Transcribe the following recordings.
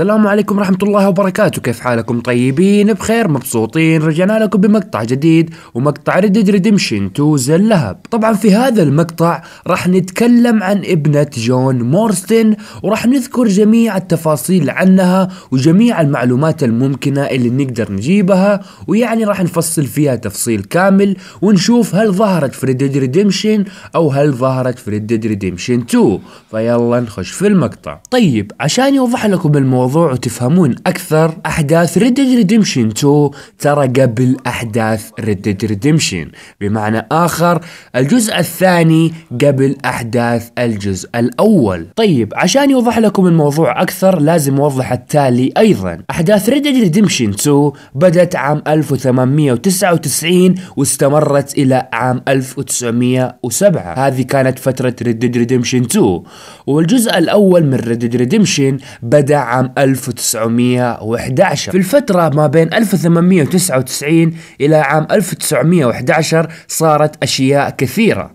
السلام عليكم ورحمة الله وبركاته كيف حالكم طيبين بخير مبسوطين رجعنا لكم بمقطع جديد ومقطع ريدد ريدمشن 2 زي اللهب طبعا في هذا المقطع راح نتكلم عن ابنة جون مورستن وراح نذكر جميع التفاصيل عنها وجميع المعلومات الممكنة اللي نقدر نجيبها ويعني راح نفصل فيها تفصيل كامل ونشوف هل ظهرت في ريدد ريدمشن او هل ظهرت في ريدد ريدمشن 2 فيلا نخش في المقطع طيب عشان يوضح لكم الموضوع الموضوع وتفهمون اكثر احداث ريد ديد ريديمشن 2 ترى قبل احداث ريد ديد ريديمشن بمعنى اخر الجزء الثاني قبل احداث الجزء الاول طيب عشان يوضح لكم الموضوع اكثر لازم اوضح التالي ايضا احداث ريد ديد ريديمشن 2 بدأت عام 1899 واستمرت الى عام 1907 هذه كانت فترة ريد ديد ريديمشن 2 والجزء الاول من ريد ديد ريديمشن بدا عام عام 1911 في الفترة ما بين 1899 إلى عام 1911 صارت أشياء كثيرة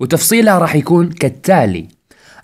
وتفصيلها راح يكون كالتالي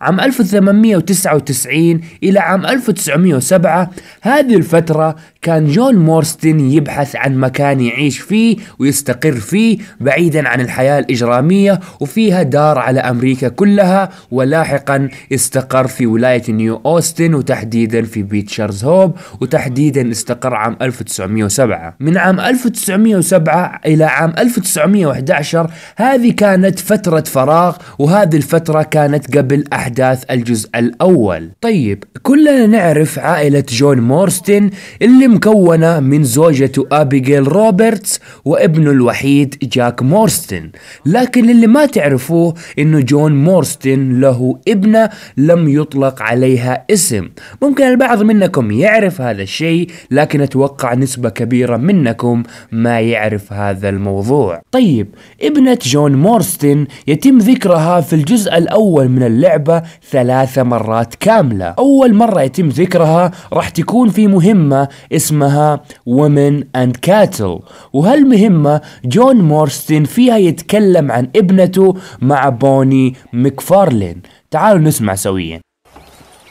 عام 1899 إلى عام 1907 هذه الفترة كان جون مورستن يبحث عن مكان يعيش فيه ويستقر فيه بعيدا عن الحياة الإجرامية وفيها دار على أمريكا كلها ولاحقا استقر في ولاية نيو أوستن وتحديدا في بيتشرز هوب وتحديدا استقر عام 1907 من عام 1907 إلى عام 1911 هذه كانت فترة فراغ وهذه الفترة كانت قبل أحد أحداث الجزء الأول طيب كلنا نعرف عائلة جون مورستن اللي مكونة من زوجته أبيجيل روبرتس وابنه الوحيد جاك مورستن لكن اللي ما تعرفوه إنه جون مورستن له ابنة لم يطلق عليها اسم ممكن البعض منكم يعرف هذا الشيء لكن أتوقع نسبة كبيرة منكم ما يعرف هذا الموضوع طيب ابنة جون مورستن يتم ذكرها في الجزء الأول من اللعبة ثلاث مرات كاملة أول مرة يتم ذكرها راح تكون في مهمة اسمها Women and Cattle وهالمهمة جون مورستن فيها يتكلم عن ابنته مع بوني مكفارلين تعالوا نسمع سويا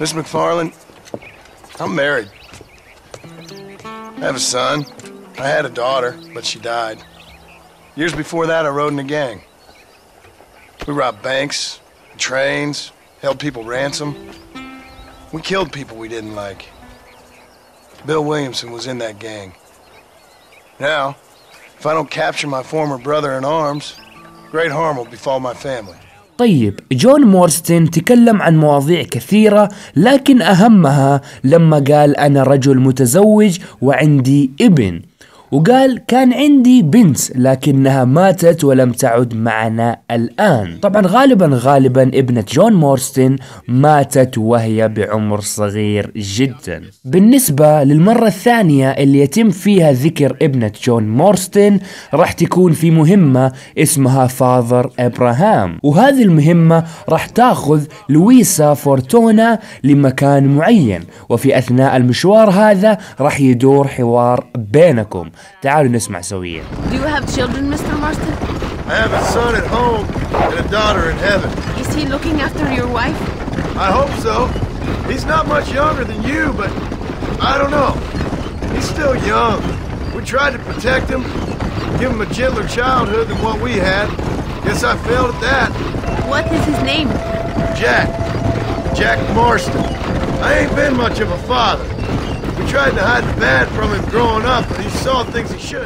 Miss McFarlane, I'm married. I have a son. I had a daughter, but she died. Years before that, I rode in a gang. We robbed banks, trains, held people ransom. We killed people we didn't like. Bill Williamson was in that gang. Now, if I don't capture my former brother in arms, great harm will befall my family. طيب جون مورستن تكلم عن مواضيع كثيرة لكن أهمها لما قال أنا رجل متزوج وعندي ابن وقال كان عندي بنت لكنها ماتت ولم تعد معنا الآن طبعا غالبا غالبا ابنة جون مورستن ماتت وهي بعمر صغير جدا بالنسبة للمرة الثانية اللي يتم فيها ذكر ابنة جون مورستن راح تكون في مهمة اسمها فاذر ابراهام وهذه المهمة راح تاخذ لويسا فورتونا لمكان معين وفي اثناء المشوار هذا راح يدور حوار بينكم تعالوا نسمع سويا Do you have children, Mr. Marston? I have a son at home and a daughter in heaven. Is he looking after your wife? I hope so. He's not much younger than you, but I don't know. He's still young. We tried to protect him, give him a gentler childhood than what we had. Guess I failed at that. What is his name? Jack. Jack Marston. I ain't been much of a father.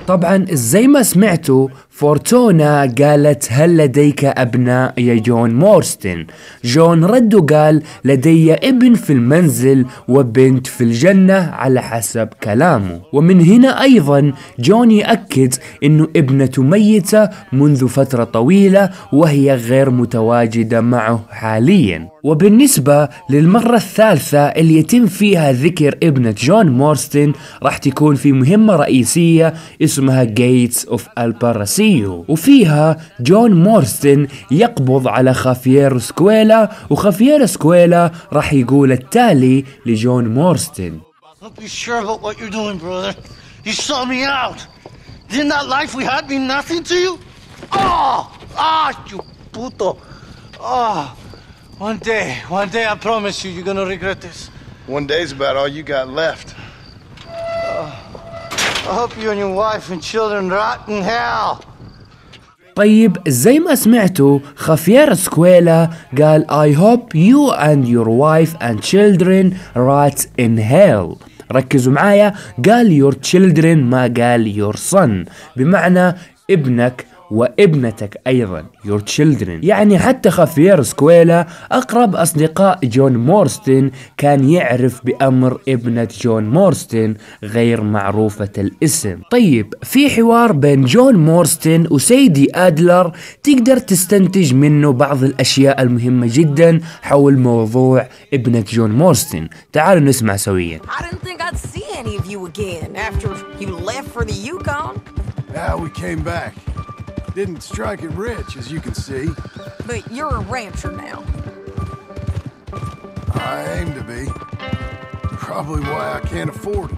طبعا زي ما سمعتوا فورتونا قالت هل لديك أبناء يا جون مورستن جون رد وقال لدي ابن في المنزل وبنت في الجنة على حسب كلامه ومن هنا أيضا جون يأكد أنه ابنته ميتة منذ فترة طويلة وهي غير متواجدة معه حاليا وبالنسبة للمرة الثالثة اللي يتم فيها ذكر ابنة جون مورستن راح تكون في مهمة رئيسية اسمها جيتس اوف الباراسي سيو وفيها جون مورستن يقبض على خافيير سكويلا وخافيير سكويلا راح يقول التالي لجون مورستن Be sure about what you're doing, brother. You saw me out. Didn't that life we had mean nothing to you? Oh, ah, you puto. Oh, one day, one day I promise you, you're gonna regret this. One day's about all you got left. Uh, I hope you and your wife and children rot in hell. طيب زي ما سمعتوا خافير سكويلا قال I hope you and your wife and children rot in hell ركزوا معايا قال your children ما قال your son بمعنى ابنك وابنتك أيضا يور تشيلدرن يعني حتى خافير سكويلا أقرب أصدقاء جون مورستن كان يعرف بأمر ابنة جون مورستن غير معروفة الاسم طيب في حوار بين جون مورستن وسيدي أدلر تقدر تستنتج منه بعض الأشياء المهمة جدا حول موضوع ابنة جون مورستن تعالوا نسمع سويا Now we came back. Didn't strike it rich, as you can see. But you're a rancher now. I aim to be. Probably why I can't afford it.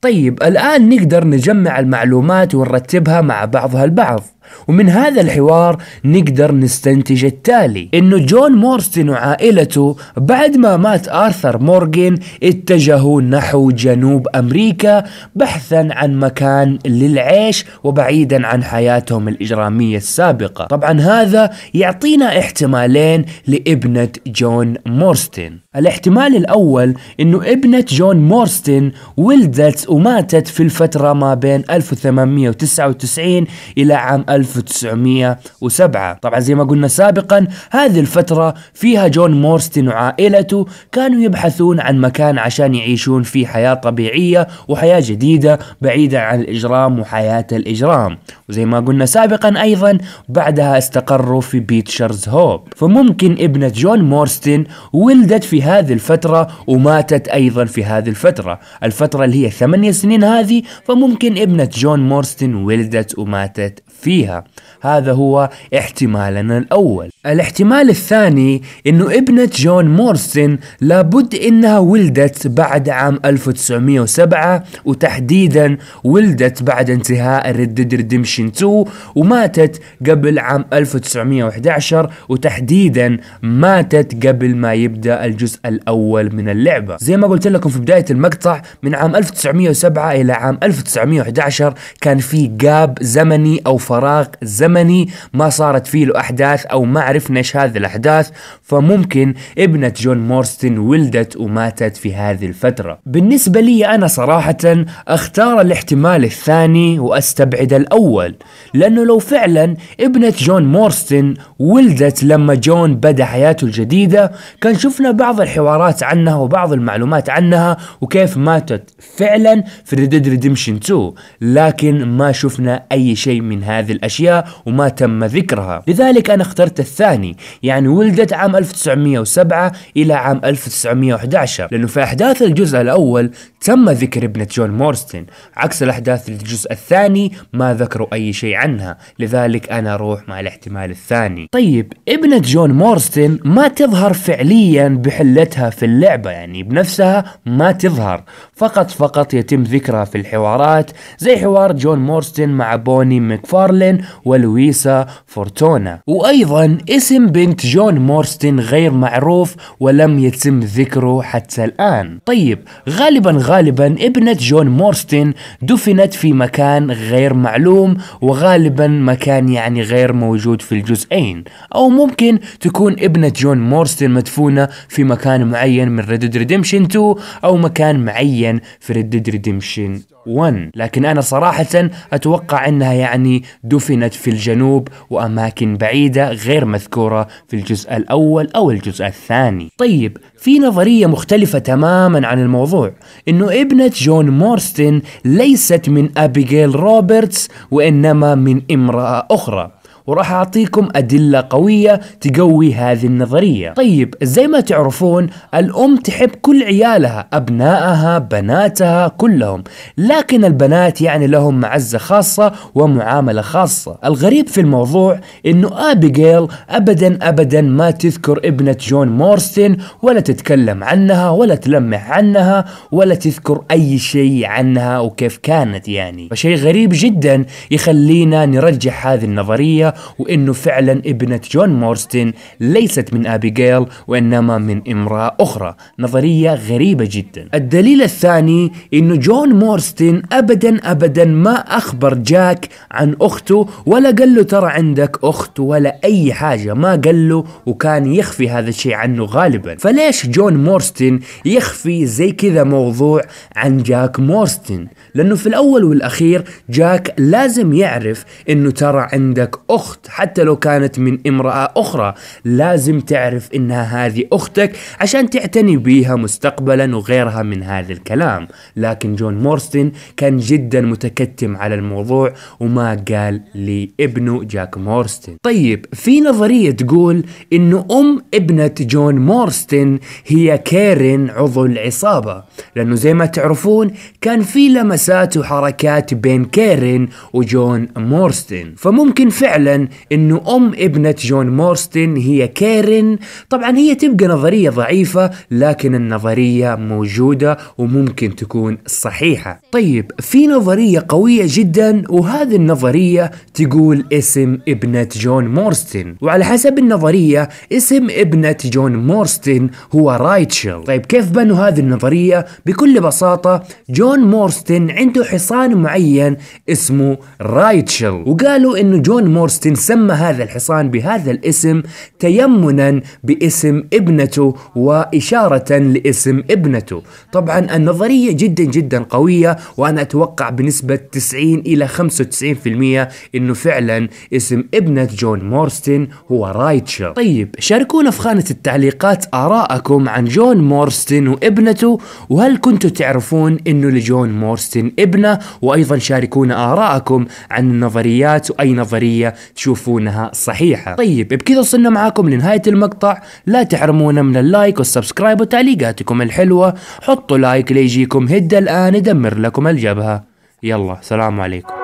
طيب الآن نقدر نجمع المعلومات ونرتبها مع بعضها البعض ومن هذا الحوار نقدر نستنتج التالي انه جون مورستن وعائلته بعد ما مات ارثر مورغان اتجهوا نحو جنوب امريكا بحثا عن مكان للعيش وبعيدا عن حياتهم الاجراميه السابقه طبعا هذا يعطينا احتمالين لابنه جون مورستن الاحتمال الاول انه ابنه جون مورستن ولدت وماتت في الفتره ما بين 1899 الى عام 1907 طبعا زي ما قلنا سابقا هذه الفترة فيها جون مورستن وعائلته كانوا يبحثون عن مكان عشان يعيشون فيه حياة طبيعية وحياة جديدة بعيدة عن الإجرام وحياة الإجرام وزي ما قلنا سابقا أيضا بعدها استقروا في بيتشرز هوب فممكن ابنة جون مورستن ولدت في هذه الفترة وماتت أيضا في هذه الفترة الفترة اللي هي ثمانية سنين هذه فممكن ابنة جون مورستن ولدت وماتت فيها فيها هذا هو احتمالنا الأول الاحتمال الثاني انه ابنة جون مورسن لابد انها ولدت بعد عام 1907 وتحديدا ولدت بعد انتهاء الريد ريدمشن 2 وماتت قبل عام 1911 وتحديدا ماتت قبل ما يبدا الجزء الاول من اللعبة زي ما قلت لكم في بداية المقطع من عام 1907 الى عام 1911 كان في جاب زمني او فراغ زمني ما صارت فيه له احداث او ما ايش هذه الأحداث فممكن ابنة جون مورستن ولدت وماتت في هذه الفترة بالنسبة لي أنا صراحة أختار الاحتمال الثاني وأستبعد الأول لأنه لو فعلا ابنة جون مورستن ولدت لما جون بدأ حياته الجديدة كان شفنا بعض الحوارات عنها وبعض المعلومات عنها وكيف ماتت فعلا في ريدد ريديمشن 2 لكن ما شفنا أي شيء من هذه الأشياء وما تم ذكرها لذلك أنا اخترت الثاني الثاني يعني ولدت عام 1907 إلى عام 1911 لأنه في أحداث الجزء الأول تم ذكر ابنة جون مورستن عكس الأحداث الجزء الثاني ما ذكروا أي شيء عنها لذلك أنا أروح مع الاحتمال الثاني طيب ابنة جون مورستن ما تظهر فعليا بحلتها في اللعبة يعني بنفسها ما تظهر فقط فقط يتم ذكرها في الحوارات زي حوار جون مورستن مع بوني مكفارلين ولويسا فورتونا وأيضا اسم بنت جون مورستن غير معروف ولم يتم ذكره حتى الآن طيب غالبا غالبا ابنة جون مورستن دفنت في مكان غير معلوم وغالبا مكان يعني غير موجود في الجزئين أو ممكن تكون ابنة جون مورستن مدفونة في مكان معين من ريد ريدمشن 2 أو مكان معين 2 في ريد ديد ريديمشن 1 لكن أنا صراحة أتوقع أنها يعني دفنت في الجنوب وأماكن بعيدة غير مذكورة في الجزء الأول أو الجزء الثاني طيب في نظرية مختلفة تماما عن الموضوع أنه ابنة جون مورستن ليست من أبيجيل روبرتس وإنما من امرأة أخرى وراح أعطيكم أدلة قوية تقوي هذه النظرية طيب زي ما تعرفون الأم تحب كل عيالها أبنائها بناتها كلهم لكن البنات يعني لهم معزة خاصة ومعاملة خاصة الغريب في الموضوع أنه أبيجيل أبدا أبدا ما تذكر ابنة جون مورستن ولا تتكلم عنها ولا تلمح عنها ولا تذكر أي شيء عنها وكيف كانت يعني فشيء غريب جدا يخلينا نرجح هذه النظرية وأنه فعلا ابنة جون مورستن ليست من أبيجيل وإنما من امرأة أخرى نظرية غريبة جدا الدليل الثاني أنه جون مورستن أبدا أبدا ما أخبر جاك عن أخته ولا قال له ترى عندك أخت ولا أي حاجة ما قال له وكان يخفي هذا الشيء عنه غالبا فليش جون مورستن يخفي زي كذا موضوع عن جاك مورستن لأنه في الأول والأخير جاك لازم يعرف أنه ترى عندك أخت اخت حتى لو كانت من امراه اخرى لازم تعرف انها هذه اختك عشان تعتني بيها مستقبلا وغيرها من هذا الكلام لكن جون مورستن كان جدا متكتم على الموضوع وما قال لابنه جاك مورستن طيب في نظريه تقول انه ام ابنه جون مورستن هي كيرن عضو العصابه لانه زي ما تعرفون كان في لمسات وحركات بين كيرن وجون مورستن فممكن فعلا انه ام ابنة جون مورستن هي كارين طبعا هي تبقى نظرية ضعيفة لكن النظرية موجودة وممكن تكون صحيحة طيب في نظرية قوية جدا وهذه النظرية تقول اسم ابنة جون مورستن وعلى حسب النظرية اسم ابنة جون مورستن هو رايتشل طيب كيف بنوا هذه النظرية بكل بساطة جون مورستن عنده حصان معين اسمه رايتشل وقالوا انه جون مورستن أغسطين سمى هذا الحصان بهذا الاسم تيمنا باسم ابنته وإشارة لاسم ابنته طبعا النظرية جدا جدا قوية وأنا أتوقع بنسبة 90 إلى 95% أنه فعلا اسم ابنة جون مورستن هو رايتشر طيب شاركونا في خانة التعليقات آراءكم عن جون مورستن وابنته وهل كنتوا تعرفون أنه لجون مورستن ابنه وأيضا شاركونا آراءكم عن النظريات وأي نظرية تشوفونها صحيحة طيب بكذا وصلنا معاكم لنهاية المقطع لا تحرمونا من اللايك والسبسكرايب وتعليقاتكم الحلوة حطوا لايك ليجيكم هدى الآن يدمر لكم الجبهة يلا سلام عليكم